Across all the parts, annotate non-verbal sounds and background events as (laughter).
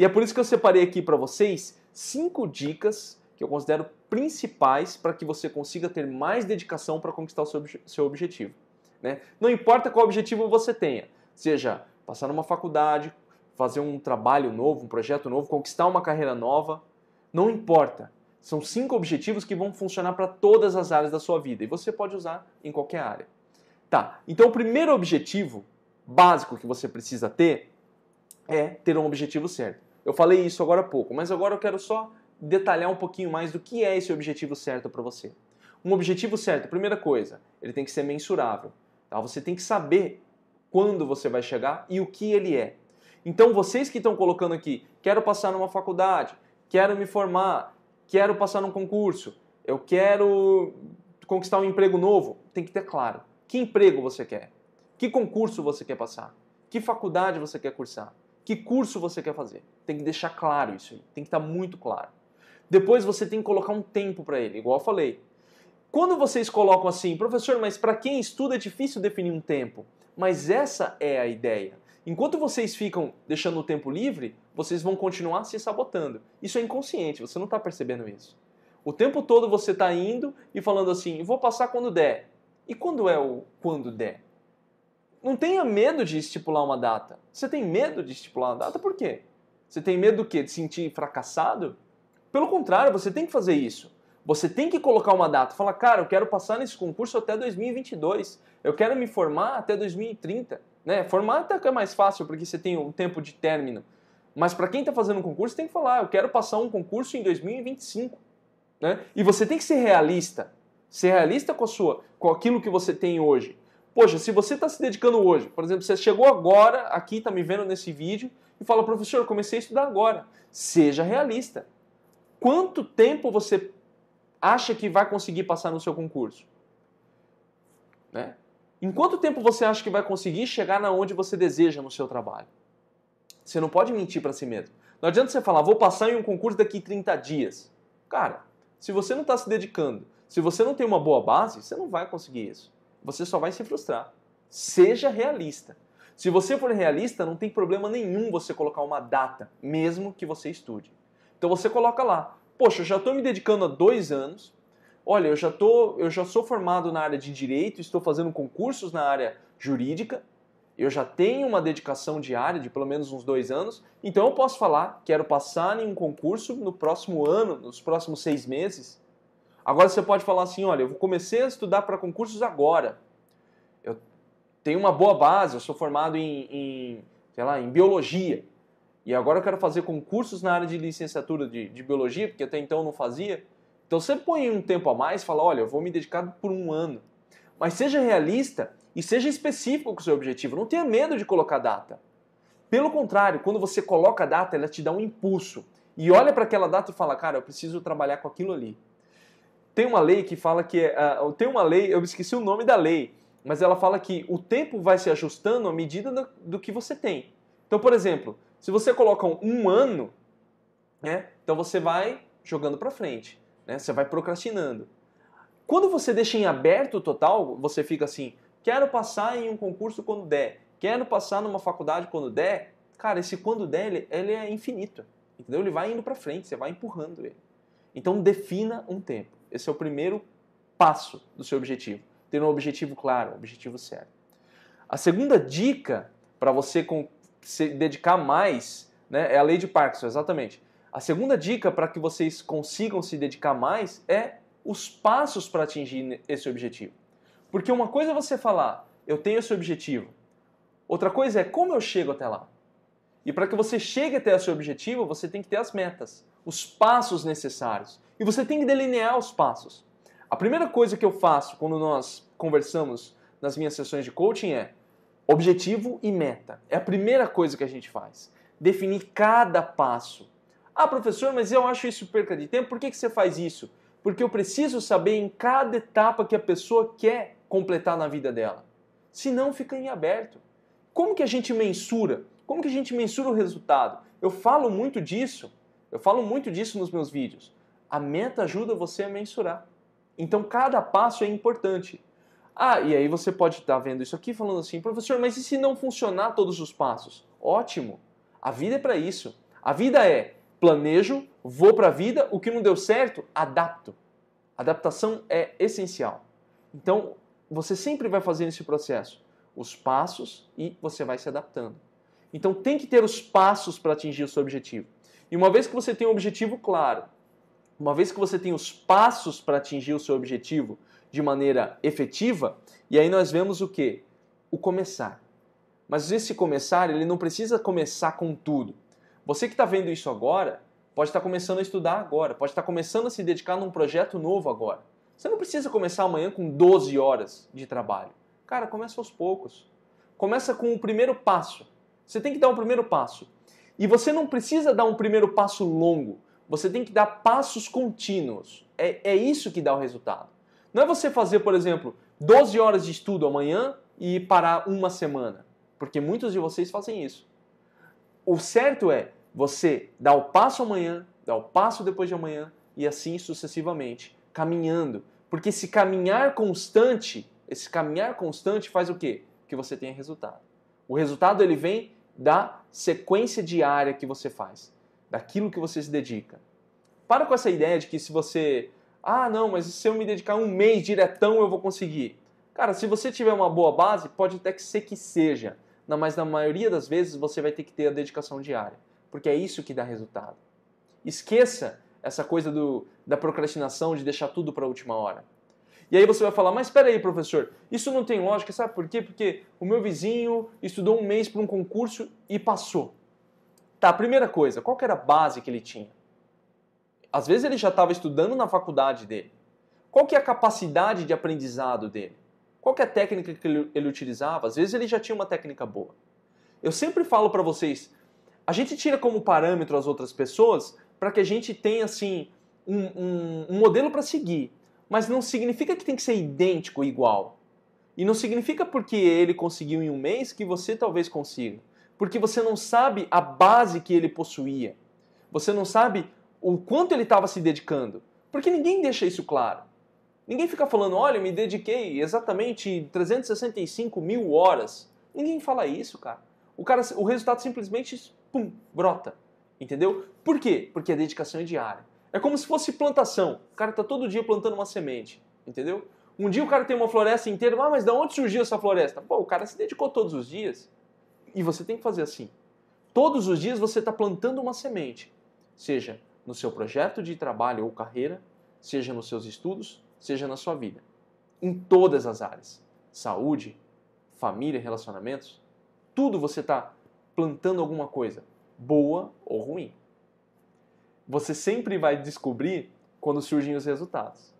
E é por isso que eu separei aqui para vocês cinco dicas que eu considero principais para que você consiga ter mais dedicação para conquistar o seu, seu objetivo. Né? Não importa qual objetivo você tenha, seja passar numa faculdade, fazer um trabalho novo, um projeto novo, conquistar uma carreira nova, não importa. São cinco objetivos que vão funcionar para todas as áreas da sua vida e você pode usar em qualquer área. Tá, então o primeiro objetivo básico que você precisa ter é ter um objetivo certo. Eu falei isso agora há pouco, mas agora eu quero só detalhar um pouquinho mais do que é esse objetivo certo para você. Um objetivo certo, primeira coisa, ele tem que ser mensurável. Tá? Você tem que saber quando você vai chegar e o que ele é. Então, vocês que estão colocando aqui, quero passar numa faculdade, quero me formar, quero passar num concurso, eu quero conquistar um emprego novo, tem que ter claro. Que emprego você quer? Que concurso você quer passar? Que faculdade você quer cursar? que curso você quer fazer. Tem que deixar claro isso tem que estar tá muito claro. Depois você tem que colocar um tempo para ele, igual eu falei. Quando vocês colocam assim, professor, mas para quem estuda é difícil definir um tempo. Mas essa é a ideia. Enquanto vocês ficam deixando o tempo livre, vocês vão continuar se sabotando. Isso é inconsciente, você não está percebendo isso. O tempo todo você está indo e falando assim, vou passar quando der. E quando é o quando der? não tenha medo de estipular uma data. Você tem medo de estipular uma data por quê? Você tem medo do quê? De sentir fracassado? Pelo contrário, você tem que fazer isso. Você tem que colocar uma data. Fala, cara, eu quero passar nesse concurso até 2022. Eu quero me formar até 2030. Né? Formar até que é mais fácil, porque você tem um tempo de término. Mas para quem está fazendo um concurso, tem que falar, eu quero passar um concurso em 2025. Né? E você tem que ser realista. Ser realista com, a sua, com aquilo que você tem hoje. Poxa, se você está se dedicando hoje, por exemplo, você chegou agora aqui, está me vendo nesse vídeo e fala, professor, comecei a estudar agora. Seja realista. Quanto tempo você acha que vai conseguir passar no seu concurso? Né? Em quanto tempo você acha que vai conseguir chegar na onde você deseja no seu trabalho? Você não pode mentir para si mesmo. Não adianta você falar, vou passar em um concurso daqui 30 dias. Cara, se você não está se dedicando, se você não tem uma boa base, você não vai conseguir isso você só vai se frustrar. Seja realista. Se você for realista, não tem problema nenhum você colocar uma data, mesmo que você estude. Então você coloca lá, poxa, eu já estou me dedicando há dois anos, olha, eu já, tô, eu já sou formado na área de direito, estou fazendo concursos na área jurídica, eu já tenho uma dedicação diária de pelo menos uns dois anos, então eu posso falar, quero passar em um concurso no próximo ano, nos próximos seis meses, Agora você pode falar assim: olha, eu comecei a estudar para concursos agora. Eu tenho uma boa base, eu sou formado em, em, sei lá, em biologia. E agora eu quero fazer concursos na área de licenciatura de, de biologia, porque até então eu não fazia. Então você põe um tempo a mais e fala: olha, eu vou me dedicar por um ano. Mas seja realista e seja específico com o seu objetivo. Não tenha medo de colocar data. Pelo contrário, quando você coloca a data, ela te dá um impulso. E olha para aquela data e fala: cara, eu preciso trabalhar com aquilo ali tem uma lei que fala que é, tem uma lei, eu esqueci o nome da lei, mas ela fala que o tempo vai se ajustando à medida do, do que você tem. Então, por exemplo, se você coloca um ano, né, então você vai jogando para frente, né, você vai procrastinando. Quando você deixa em aberto total, você fica assim: quero passar em um concurso quando der, quero passar numa faculdade quando der. Cara, esse quando der, ele, ele é infinito, entendeu? Ele vai indo para frente, você vai empurrando ele. Então defina um tempo. Esse é o primeiro passo do seu objetivo. Ter um objetivo claro, um objetivo certo. A segunda dica para você se dedicar mais né, é a lei de Parkinson, exatamente. A segunda dica para que vocês consigam se dedicar mais é os passos para atingir esse objetivo. Porque uma coisa é você falar, eu tenho esse objetivo. Outra coisa é como eu chego até lá. E para que você chegue até esse objetivo, você tem que ter as metas, os passos necessários. E você tem que delinear os passos. A primeira coisa que eu faço quando nós conversamos nas minhas sessões de coaching é objetivo e meta. É a primeira coisa que a gente faz. Definir cada passo. Ah, professor, mas eu acho isso perca de tempo. Por que, que você faz isso? Porque eu preciso saber em cada etapa que a pessoa quer completar na vida dela. Senão fica em aberto. Como que a gente mensura? Como que a gente mensura o resultado? Eu falo muito disso. Eu falo muito disso nos meus vídeos. A meta ajuda você a mensurar. Então cada passo é importante. Ah, e aí você pode estar tá vendo isso aqui falando assim, professor, mas e se não funcionar todos os passos? Ótimo. A vida é para isso. A vida é planejo, vou para a vida, o que não deu certo, adapto. Adaptação é essencial. Então, você sempre vai fazendo esse processo, os passos e você vai se adaptando. Então, tem que ter os passos para atingir o seu objetivo. E uma vez que você tem um objetivo claro, uma vez que você tem os passos para atingir o seu objetivo de maneira efetiva, e aí nós vemos o que? O começar. Mas esse começar, ele não precisa começar com tudo. Você que está vendo isso agora, pode estar tá começando a estudar agora, pode estar tá começando a se dedicar num projeto novo agora. Você não precisa começar amanhã com 12 horas de trabalho. Cara, começa aos poucos. Começa com o primeiro passo. Você tem que dar um primeiro passo. E você não precisa dar um primeiro passo longo. Você tem que dar passos contínuos. É, é isso que dá o resultado. Não é você fazer, por exemplo, 12 horas de estudo amanhã e parar uma semana. Porque muitos de vocês fazem isso. O certo é você dar o passo amanhã, dar o passo depois de amanhã e assim sucessivamente, caminhando. Porque esse caminhar constante, esse caminhar constante faz o quê? Que você tenha resultado. O resultado ele vem da sequência diária que você faz daquilo que você se dedica. Para com essa ideia de que se você. Ah, não, mas se eu me dedicar um mês diretão eu vou conseguir. Cara, se você tiver uma boa base, pode até que ser que seja, mas na maioria das vezes você vai ter que ter a dedicação diária, porque é isso que dá resultado. Esqueça essa coisa do, da procrastinação, de deixar tudo para a última hora. E aí você vai falar, mas espera aí, professor, isso não tem lógica, sabe por quê? Porque o meu vizinho estudou um mês para um concurso e passou. Tá, primeira coisa, qual era a base que ele tinha? Às vezes ele já estava estudando na faculdade dele. Qual que é a capacidade de aprendizado dele? Qual que é a técnica que ele, ele utilizava? Às vezes ele já tinha uma técnica boa. Eu sempre falo para vocês, a gente tira como parâmetro as outras pessoas para que a gente tenha assim um, um, um modelo para seguir, mas não significa que tem que ser idêntico, igual. E não significa porque ele conseguiu em um mês que você talvez consiga porque você não sabe a base que ele possuía. Você não sabe o quanto ele estava se dedicando, porque ninguém deixa isso claro. Ninguém fica falando, olha, eu me dediquei exatamente 365 mil horas. Ninguém fala isso, cara. O, cara, o resultado simplesmente, pum, brota. Entendeu? Por quê? Porque a dedicação é diária. É como se fosse plantação. O cara está todo dia plantando uma semente. Entendeu? Um dia o cara tem uma floresta inteira. Ah, mas de onde surgiu essa floresta? Pô, o cara se dedicou todos os dias e você tem que fazer assim. Todos os dias você está plantando uma semente, seja no seu projeto de trabalho ou carreira, seja nos seus estudos, seja na sua vida. Em todas as áreas: saúde, família, relacionamentos, tudo você está plantando alguma coisa, boa ou ruim. Você sempre vai descobrir quando surgem os resultados.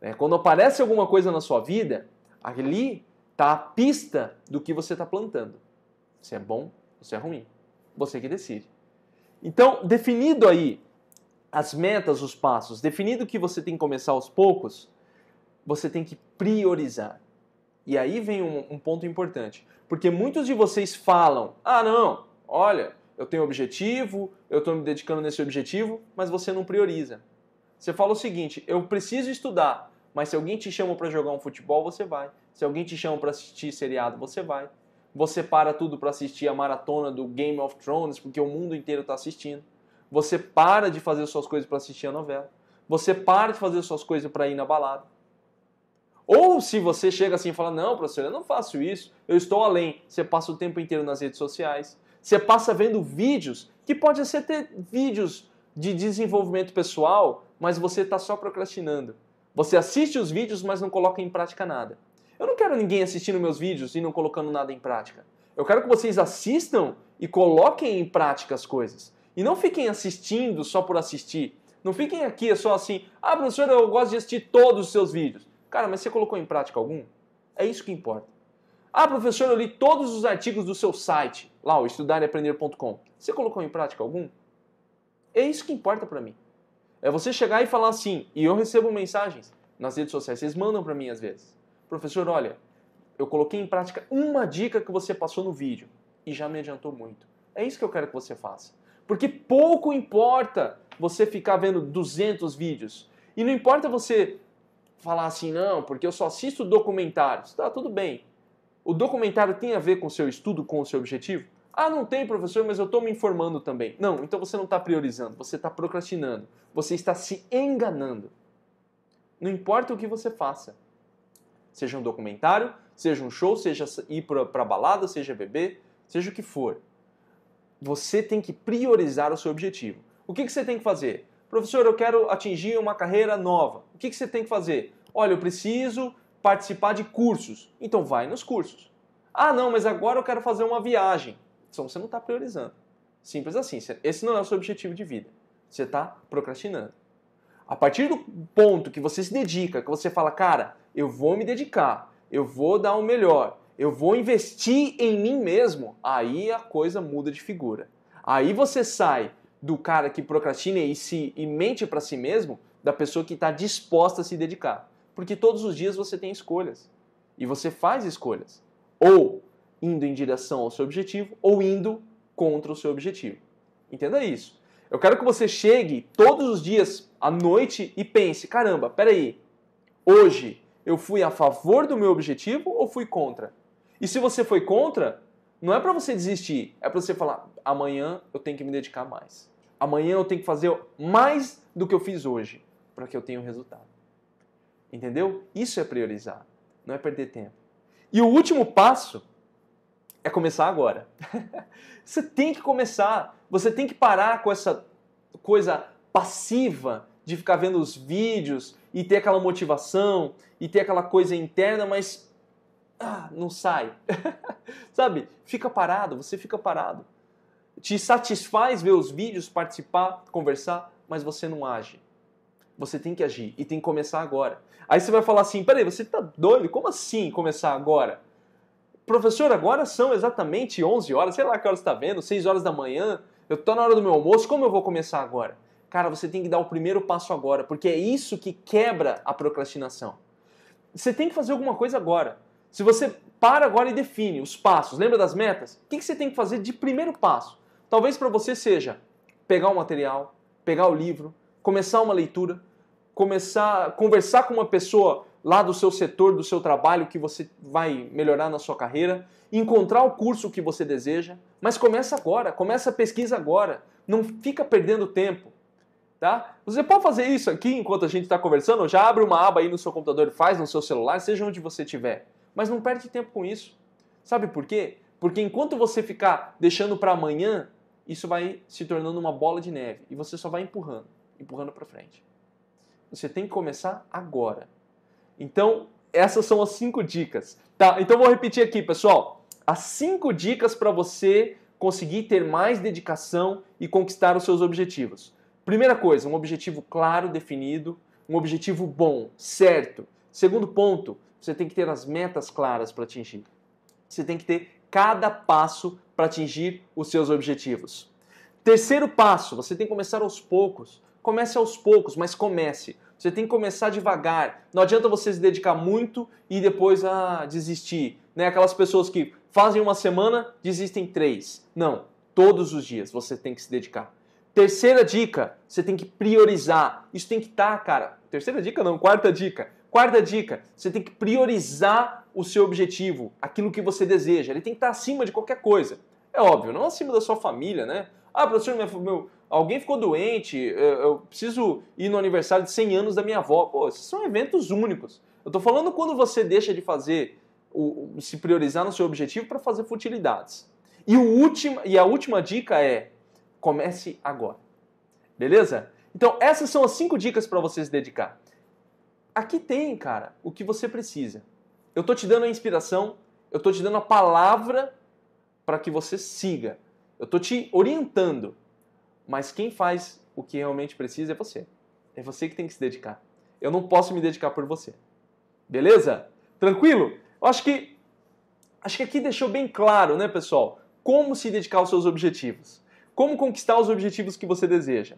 Né? Quando aparece alguma coisa na sua vida, ali está a pista do que você está plantando. Se é bom ou se é ruim. Você que decide. Então, definido aí as metas, os passos, definido que você tem que começar aos poucos, você tem que priorizar. E aí vem um, um ponto importante, porque muitos de vocês falam: ah, não, olha, eu tenho objetivo, eu estou me dedicando nesse objetivo, mas você não prioriza. Você fala o seguinte: eu preciso estudar, mas se alguém te chama para jogar um futebol, você vai. Se alguém te chama para assistir seriado, você vai. Você para tudo para assistir a maratona do Game of Thrones, porque o mundo inteiro está assistindo. Você para de fazer suas coisas para assistir a novela. Você para de fazer suas coisas para ir na balada. Ou se você chega assim e fala: Não, professor, eu não faço isso, eu estou além. Você passa o tempo inteiro nas redes sociais. Você passa vendo vídeos, que pode ser ter vídeos de desenvolvimento pessoal, mas você está só procrastinando. Você assiste os vídeos, mas não coloca em prática nada. Eu não quero ninguém assistindo meus vídeos e não colocando nada em prática. Eu quero que vocês assistam e coloquem em prática as coisas. E não fiquem assistindo só por assistir. Não fiquem aqui só assim, ah, professor, eu gosto de assistir todos os seus vídeos. Cara, mas você colocou em prática algum? É isso que importa. Ah, professor, eu li todos os artigos do seu site, lá, o estudareaprender.com. Você colocou em prática algum? É isso que importa para mim. É você chegar e falar assim, e eu recebo mensagens nas redes sociais, vocês mandam para mim às vezes professor, olha, eu coloquei em prática uma dica que você passou no vídeo e já me adiantou muito. É isso que eu quero que você faça. Porque pouco importa você ficar vendo 200 vídeos. E não importa você falar assim, não, porque eu só assisto documentários. Tá, tudo bem. O documentário tem a ver com o seu estudo, com o seu objetivo? Ah, não tem, professor, mas eu estou me informando também. Não, então você não está priorizando, você está procrastinando, você está se enganando. Não importa o que você faça, Seja um documentário, seja um show, seja ir para balada, seja beber, seja o que for. Você tem que priorizar o seu objetivo. O que, que você tem que fazer? Professor, eu quero atingir uma carreira nova. O que, que você tem que fazer? Olha, eu preciso participar de cursos. Então vai nos cursos. Ah, não, mas agora eu quero fazer uma viagem. Então você não está priorizando. Simples assim. Esse não é o seu objetivo de vida. Você está procrastinando. A partir do ponto que você se dedica, que você fala, cara, eu vou me dedicar, eu vou dar o melhor, eu vou investir em mim mesmo, aí a coisa muda de figura. Aí você sai do cara que procrastina e, se, e mente para si mesmo, da pessoa que está disposta a se dedicar. Porque todos os dias você tem escolhas. E você faz escolhas. Ou indo em direção ao seu objetivo, ou indo contra o seu objetivo. Entenda isso. Eu quero que você chegue todos os dias à noite e pense: caramba, peraí, hoje eu fui a favor do meu objetivo ou fui contra? E se você foi contra, não é para você desistir, é para você falar: amanhã eu tenho que me dedicar mais. Amanhã eu tenho que fazer mais do que eu fiz hoje para que eu tenha um resultado. Entendeu? Isso é priorizar, não é perder tempo. E o último passo é começar agora. (laughs) você tem que começar. Você tem que parar com essa coisa passiva de ficar vendo os vídeos e ter aquela motivação e ter aquela coisa interna, mas ah, não sai. (laughs) Sabe? Fica parado, você fica parado. Te satisfaz ver os vídeos, participar, conversar, mas você não age. Você tem que agir e tem que começar agora. Aí você vai falar assim: peraí, você tá doido? Como assim começar agora? professor, agora são exatamente 11 horas, sei lá que horas está vendo, 6 horas da manhã, eu estou na hora do meu almoço, como eu vou começar agora? Cara, você tem que dar o primeiro passo agora, porque é isso que quebra a procrastinação. Você tem que fazer alguma coisa agora. Se você para agora e define os passos, lembra das metas? O que você tem que fazer de primeiro passo? Talvez para você seja pegar o material, pegar o livro, começar uma leitura, começar conversar com uma pessoa lá do seu setor, do seu trabalho que você vai melhorar na sua carreira, encontrar o curso que você deseja, mas começa agora, começa a pesquisa agora, não fica perdendo tempo, tá? Você pode fazer isso aqui enquanto a gente está conversando, já abre uma aba aí no seu computador e faz no seu celular, seja onde você estiver, mas não perde tempo com isso. Sabe por quê? Porque enquanto você ficar deixando para amanhã, isso vai se tornando uma bola de neve e você só vai empurrando, empurrando para frente. Você tem que começar agora. Então, essas são as cinco dicas. Tá, então vou repetir aqui, pessoal. As cinco dicas para você conseguir ter mais dedicação e conquistar os seus objetivos. Primeira coisa, um objetivo claro, definido, um objetivo bom, certo. Segundo ponto, você tem que ter as metas claras para atingir. Você tem que ter cada passo para atingir os seus objetivos. Terceiro passo, você tem que começar aos poucos. Comece aos poucos, mas comece. Você tem que começar devagar. Não adianta você se dedicar muito e depois ah, desistir. Né? Aquelas pessoas que fazem uma semana, desistem três. Não, todos os dias você tem que se dedicar. Terceira dica, você tem que priorizar. Isso tem que estar, tá, cara. Terceira dica não, quarta dica. Quarta dica, você tem que priorizar o seu objetivo, aquilo que você deseja. Ele tem que estar tá acima de qualquer coisa. É óbvio, não acima da sua família, né? Ah, professor, meu, meu, alguém ficou doente, eu preciso ir no aniversário de 100 anos da minha avó. Pô, esses são eventos únicos. Eu tô falando quando você deixa de fazer, se priorizar no seu objetivo para fazer futilidades. E, o último, e a última dica é: comece agora. Beleza? Então, essas são as cinco dicas para você se dedicar. Aqui tem, cara, o que você precisa. Eu tô te dando a inspiração, eu tô te dando a palavra para que você siga. Eu tô te orientando. Mas quem faz o que realmente precisa é você. É você que tem que se dedicar. Eu não posso me dedicar por você. Beleza? Tranquilo? Eu acho que acho que aqui deixou bem claro, né, pessoal, como se dedicar aos seus objetivos. Como conquistar os objetivos que você deseja.